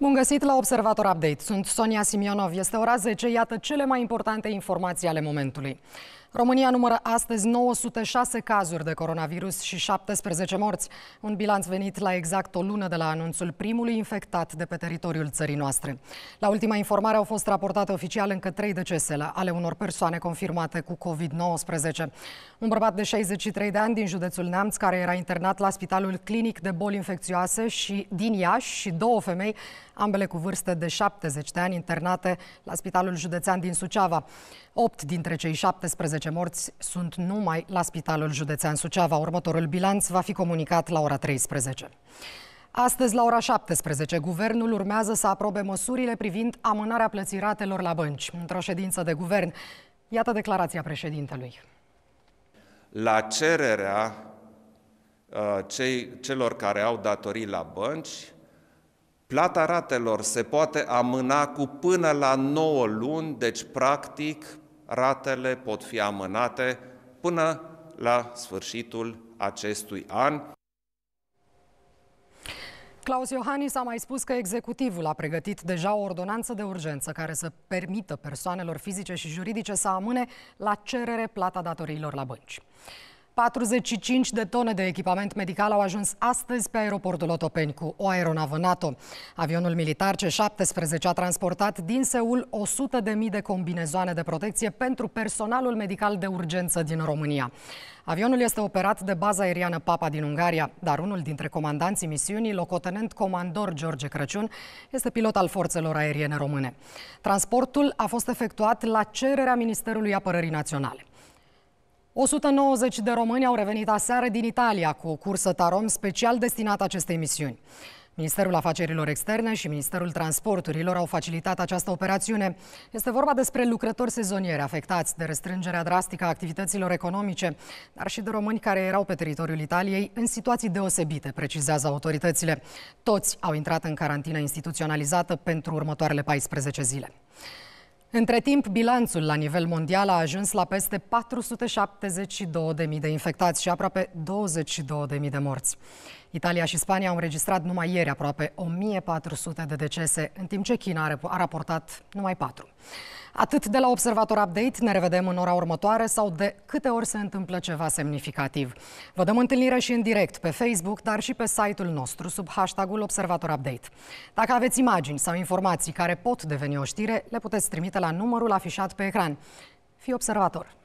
Bun găsit la Observator Update. Sunt Sonia Simionov. Este ora 10. Iată cele mai importante informații ale momentului. România numără astăzi 906 cazuri de coronavirus și 17 morți, un bilanț venit la exact o lună de la anunțul primului infectat de pe teritoriul țării noastre. La ultima informare au fost raportate oficial încă 3 decese ale unor persoane confirmate cu COVID-19. Un bărbat de 63 de ani din județul Neamț, care era internat la Spitalul Clinic de Boli Infecțioase și din Iași și două femei ambele cu vârste de 70 de ani internate la Spitalul Județean din Suceava. 8 dintre cei 17 morți sunt numai la Spitalul Județean Suceava. Următorul bilanț va fi comunicat la ora 13. Astăzi, la ora 17, guvernul urmează să aprobe măsurile privind amânarea plății ratelor la bănci, într-o ședință de guvern. Iată declarația președintelui. La cererea uh, cei, celor care au datorii la bănci, Plata ratelor se poate amâna cu până la 9 luni, deci practic ratele pot fi amânate până la sfârșitul acestui an. Claus Iohannis a mai spus că executivul a pregătit deja o ordonanță de urgență care să permită persoanelor fizice și juridice să amâne la cerere plata datoriilor la bănci. 45 de tone de echipament medical au ajuns astăzi pe aeroportul Otopeni cu o aeronavă NATO. Avionul militar C-17 a transportat din Seul 100.000 de combinezoane de protecție pentru personalul medical de urgență din România. Avionul este operat de baza aeriană Papa din Ungaria, dar unul dintre comandanții misiunii, locotenent comandor George Crăciun, este pilot al forțelor aeriene române. Transportul a fost efectuat la cererea Ministerului Apărării Naționale. 190 de români au revenit aseară din Italia cu o cursă Tarom special destinată acestei misiuni. Ministerul Afacerilor Externe și Ministerul Transporturilor au facilitat această operațiune. Este vorba despre lucrători sezonieri afectați de restrângerea drastică a activităților economice, dar și de români care erau pe teritoriul Italiei în situații deosebite, precizează autoritățile. Toți au intrat în carantină instituționalizată pentru următoarele 14 zile. Între timp, bilanțul la nivel mondial a ajuns la peste 472.000 de infectați și aproape 22.000 de morți. Italia și Spania au înregistrat numai ieri aproape 1400 de decese, în timp ce China a raportat numai 4. Atât de la Observator Update, ne revedem în ora următoare sau de câte ori se întâmplă ceva semnificativ. Vă dăm întâlnire și în direct pe Facebook, dar și pe site-ul nostru sub hashtagul Observator Update. Dacă aveți imagini sau informații care pot deveni o știre, le puteți trimite la numărul afișat pe ecran. Fii observator!